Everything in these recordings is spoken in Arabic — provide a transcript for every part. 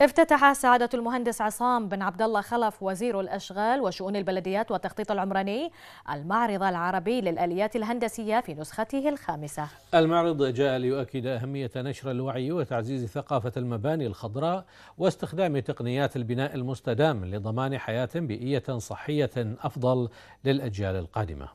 افتتح سعادة المهندس عصام بن عبد الله خلف وزير الأشغال وشؤون البلديات والتخطيط العمراني المعرض العربي للآليات الهندسية في نسخته الخامسة. المعرض جاء ليؤكد أهمية نشر الوعي وتعزيز ثقافة المباني الخضراء واستخدام تقنيات البناء المستدام لضمان حياة بيئية صحية أفضل للأجيال القادمة.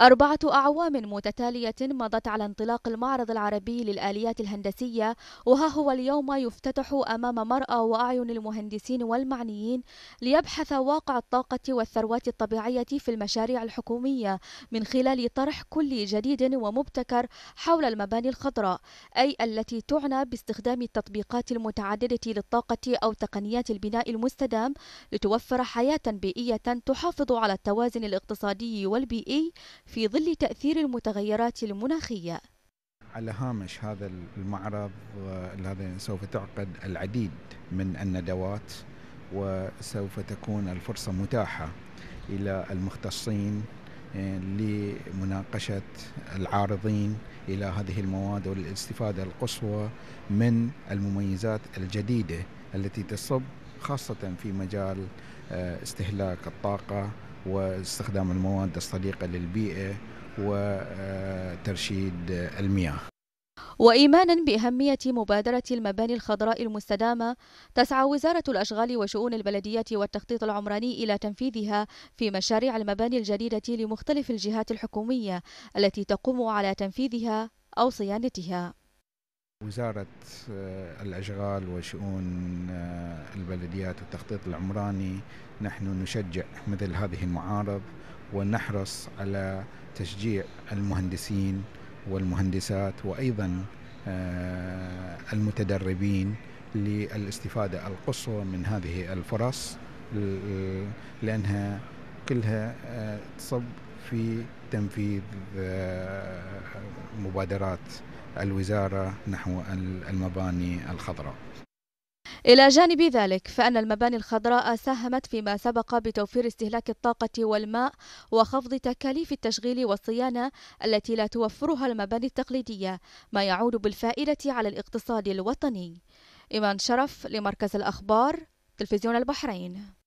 أربعة أعوام متتالية مضت على انطلاق المعرض العربي للآليات الهندسية وها هو اليوم يفتتح أمام مرأى وأعين المهندسين والمعنيين ليبحث واقع الطاقة والثروات الطبيعية في المشاريع الحكومية من خلال طرح كل جديد ومبتكر حول المباني الخضراء أي التي تعنى باستخدام التطبيقات المتعددة للطاقة أو تقنيات البناء المستدام لتوفر حياة بيئية تحافظ على التوازن الاقتصادي والبيئي في ظل تأثير المتغيرات المناخية على هامش هذا المعرض آه، هذا سوف تعقد العديد من الندوات وسوف تكون الفرصة متاحة إلى المختصين آه، لمناقشة العارضين إلى هذه المواد والاستفادة القصوى من المميزات الجديدة التي تصب خاصة في مجال آه، استهلاك الطاقة واستخدام المواد الصديقة للبيئة وترشيد المياه وإيمانا بأهمية مبادرة المباني الخضراء المستدامة تسعى وزارة الأشغال وشؤون البلدية والتخطيط العمراني إلى تنفيذها في مشاريع المباني الجديدة لمختلف الجهات الحكومية التي تقوم على تنفيذها أو صيانتها وزارة آه، الأشغال وشؤون آه، البلديات والتخطيط العمراني نحن نشجع مثل هذه المعارض ونحرص على تشجيع المهندسين والمهندسات وأيضا آه، المتدربين للاستفادة القصوى من هذه الفرص لأنها كلها تصب في تنفيذ آه، مبادرات الوزارة نحو المباني الخضراء إلى جانب ذلك فأن المباني الخضراء ساهمت فيما سبق بتوفير استهلاك الطاقة والماء وخفض تكاليف التشغيل والصيانة التي لا توفرها المباني التقليدية ما يعود بالفائدة على الاقتصاد الوطني إيمان شرف لمركز الأخبار تلفزيون البحرين